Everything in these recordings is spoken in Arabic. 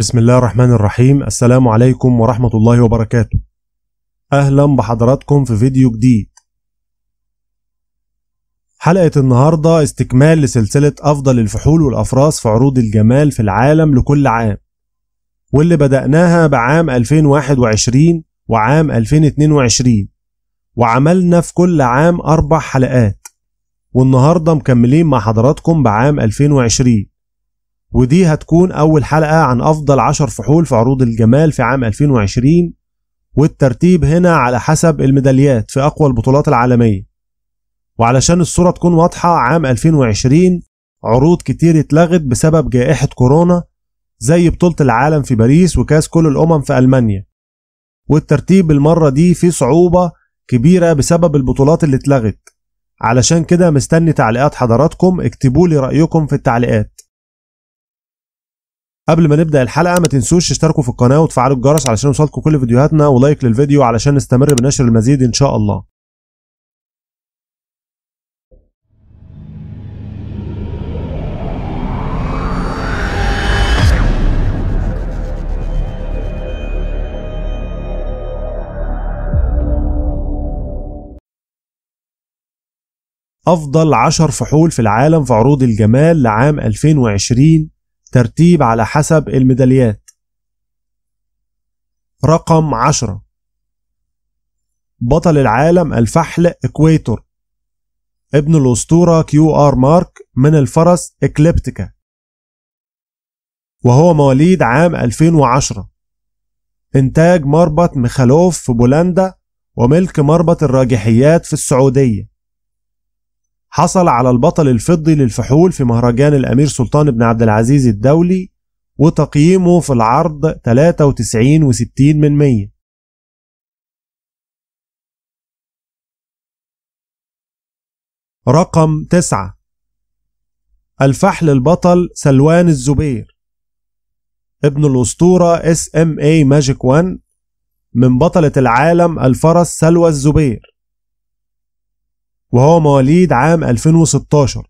بسم الله الرحمن الرحيم السلام عليكم ورحمة الله وبركاته أهلا بحضراتكم في فيديو جديد حلقة النهاردة استكمال لسلسلة أفضل الفحول والأفراس في عروض الجمال في العالم لكل عام واللي بدأناها بعام 2021 وعام 2022 وعملنا في كل عام أربع حلقات والنهاردة مكملين مع حضراتكم بعام 2020 ودي هتكون أول حلقة عن أفضل عشر فحول في عروض الجمال في عام 2020 والترتيب هنا على حسب الميداليات في أقوى البطولات العالمية وعلشان الصورة تكون واضحة عام 2020 عروض كتير اتلغت بسبب جائحة كورونا زي بطولة العالم في باريس وكاس كل الأمم في ألمانيا والترتيب المرة دي فيه صعوبة كبيرة بسبب البطولات اللي اتلغت علشان كده مستني تعليقات حضراتكم اكتبوا لي رأيكم في التعليقات قبل ما نبدا الحلقه ما تنسوش تشتركوا في القناه وتفعلوا الجرس علشان يوصلكم كل فيديوهاتنا ولايك للفيديو علشان نستمر بنشر المزيد ان شاء الله أفضل عشر فحول في العالم في عروض الجمال لعام 2020 ترتيب على حسب الميداليات رقم عشرة بطل العالم الفحل إكويتور ابن الأسطورة كيو آر مارك من الفرس إكليبتيكا وهو مواليد عام 2010 إنتاج مربط ميخالوف في بولندا وملك مربط الراجحيات في السعودية حصل على البطل الفضي للفحول في مهرجان الأمير سلطان بن عبد العزيز الدولي وتقييمه في العرض 93.60 من 100 رقم 9 الفحل البطل سلوان الزبير ابن الأسطورة اس ام اي ماجيك من بطلة العالم الفرس سلوى الزبير وهو مواليد عام 2016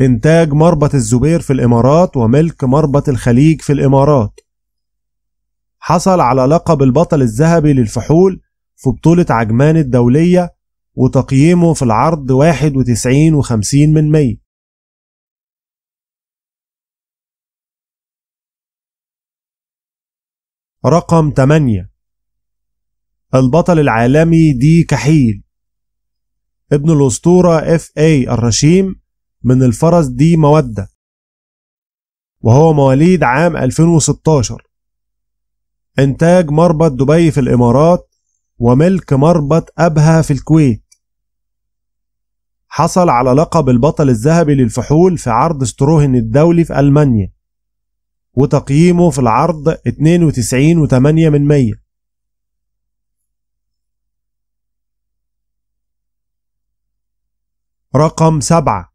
إنتاج مربط الزبير في الإمارات وملك مربط الخليج في الإمارات حصل على لقب البطل الذهبي للفحول في بطولة عجمان الدولية وتقييمه في العرض 91 من مية رقم 8 البطل العالمي دي كحيل ابن الأسطورة اف اي الرشيم من الفرس دي مودة وهو مواليد عام 2016 إنتاج مربط دبي في الإمارات وملك مربط أبها في الكويت حصل على لقب البطل الذهبي للفحول في عرض ستروهن الدولي في ألمانيا وتقييمه في العرض 92.8 من 100 رقم سبعة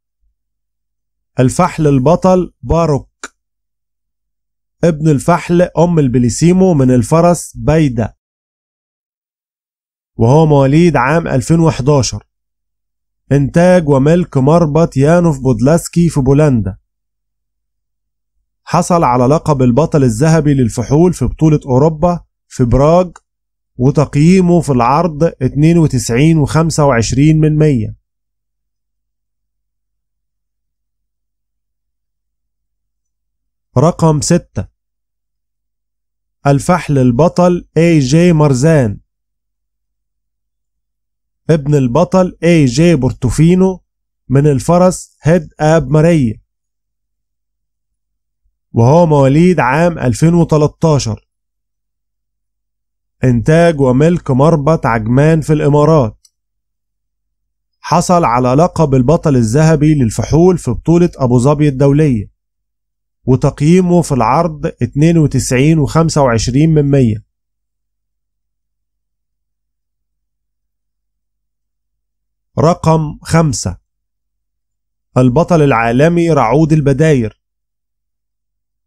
الفحل البطل باروك ابن الفحل أم البليسيمو من الفرس بيدا وهو مواليد عام 2011 إنتاج وملك مربط يانوف بودلاسكي في بولندا حصل على لقب البطل الذهبي للفحول في بطولة أوروبا في براغ وتقييمه في العرض 92.25 من 100 رقم 6 الفحل البطل اي جي مرزان ابن البطل اي جي بورتوفينو من الفرس هيد اب ماريا وهو مواليد عام 2013 إنتاج وملك مربط عجمان في الإمارات حصل على لقب البطل الذهبي للفحول في بطولة أبو ظبي الدولية وتقييمه في العرض 92.25 من 100 رقم 5 البطل العالمي رعود البداير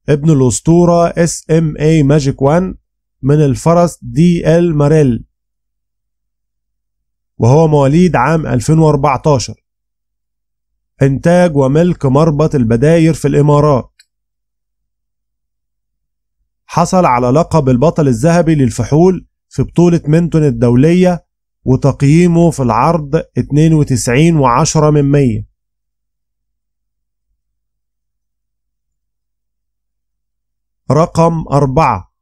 ابن الأسطورة اس ام اي ماجيك 1 من الفرس دي ال ماريل وهو مواليد عام 2014 إنتاج وملك مربط البداير في الإمارات حصل على لقب البطل الذهبي للفحول في بطولة مينتون الدولية وتقييمه في العرض 92 وعشرة من مية رقم أربعة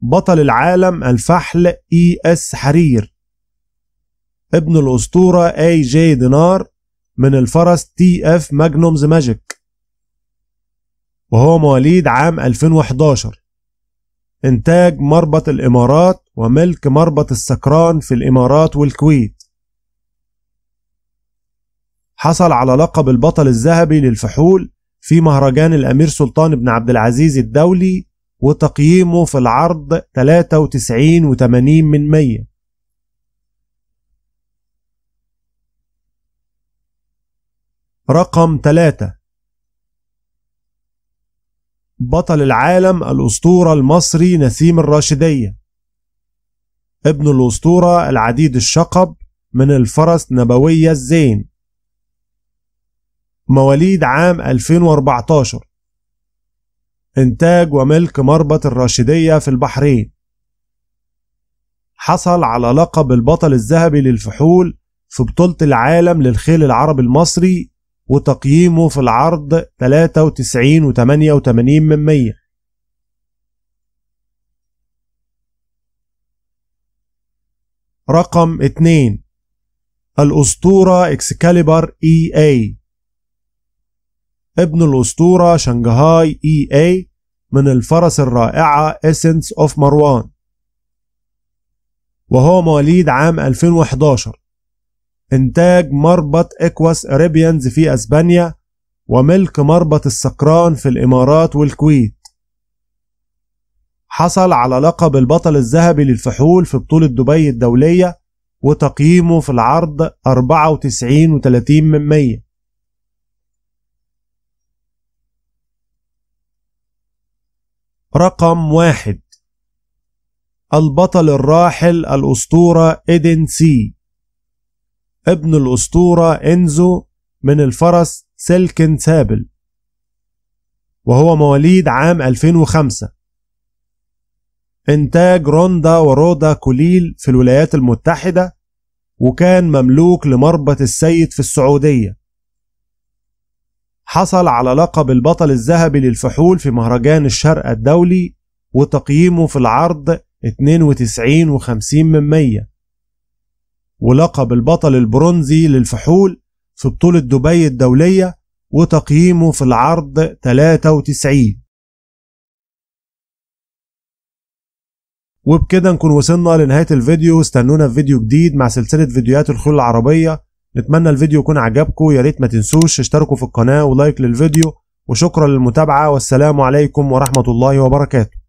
بطل العالم الفحل إي إس حرير ابن الأسطورة أي جي دينار من الفرس تي إف ماجنومز ماجيك وهو مواليد عام 2011 إنتاج مربط الإمارات وملك مربط السكران في الإمارات والكويت حصل على لقب البطل الذهبي للفحول في مهرجان الأمير سلطان بن عبد العزيز الدولي وتقييمه في العرض 93.80 من 100 رقم 3 بطل العالم الأسطورة المصري نسيم الراشدية ابن الأسطورة العديد الشقب من الفرس نبوية الزين مواليد عام 2014 إنتاج وملك مربط الراشدية في البحرين حصل على لقب البطل الذهبي للفحول في بطولة العالم للخيل العربي المصري وتقييمه في العرض 93 و88 من 100 رقم 2 الأسطورة إكسكاليبر إي أي ابن الأسطورة شنغهاي إي أي من الفرس الرائعة إسنس أوف مروان وهو مواليد عام 2011 إنتاج مربط إكواس أريبيانز في أسبانيا وملك مربط السكران في الإمارات والكويت حصل على لقب البطل الذهبي للفحول في بطولة دبي الدولية وتقييمه في العرض 94 و30 من 100 رقم واحد البطل الراحل الأسطورة إيدن سي ابن الأسطورة إنزو من الفرس سلكن سابل وهو مواليد عام 2005 إنتاج روندا ورودا كوليل في الولايات المتحدة وكان مملوك لمربط السيد في السعودية حصل على لقب البطل الذهبي للفحول في مهرجان الشرق الدولي وتقييمه في العرض 92.50 من 100 ولقب البطل البرونزي للفحول في بطولة دبي الدولية وتقييمه في العرض 93 وبكده نكون وصلنا لنهاية الفيديو استنونا في فيديو جديد مع سلسلة فيديوهات الخيول العربية نتمنى الفيديو يكون عجبكم يا ريت ما تنسوش تشتركوا في القناة ولايك للفيديو وشكرا للمتابعة والسلام عليكم ورحمة الله وبركاته